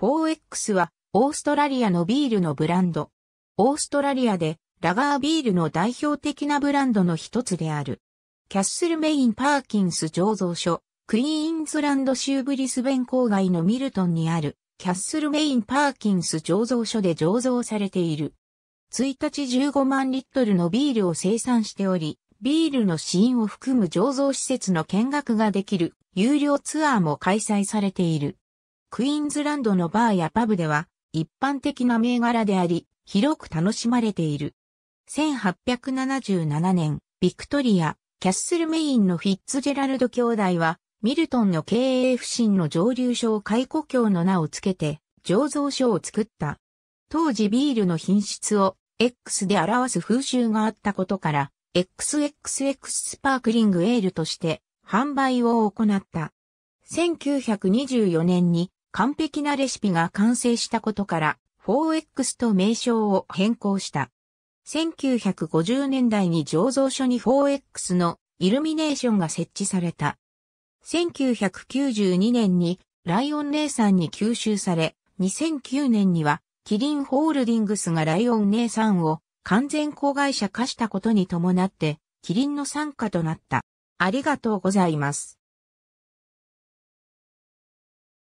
4X はオーストラリアのビールのブランド。オーストラリアでラガービールの代表的なブランドの一つである。キャッスルメインパーキンス醸造所、クイーンズランド州ブリスベン郊外のミルトンにあるキャッスルメインパーキンス醸造所で醸造されている。1日15万リットルのビールを生産しており、ビールの試飲を含む醸造施設の見学ができる有料ツアーも開催されている。クイーンズランドのバーやパブでは一般的な銘柄であり、広く楽しまれている。1877年、ビクトリア、キャッスルメインのフィッツジェラルド兄弟は、ミルトンの経営不振の蒸留所を解雇協の名をつけて、醸造所を作った。当時ビールの品質を X で表す風習があったことから、XXX スパークリングエールとして販売を行った。1924年に完璧なレシピが完成したことから 4X と名称を変更した。1950年代に醸造所に 4X のイルミネーションが設置された。1992年にライオン姉さサンに吸収され、2009年にはキリンホールディングスがライオン姉さサンを完全子会社化したことに伴って、キリンの参加となった。ありがとうございます。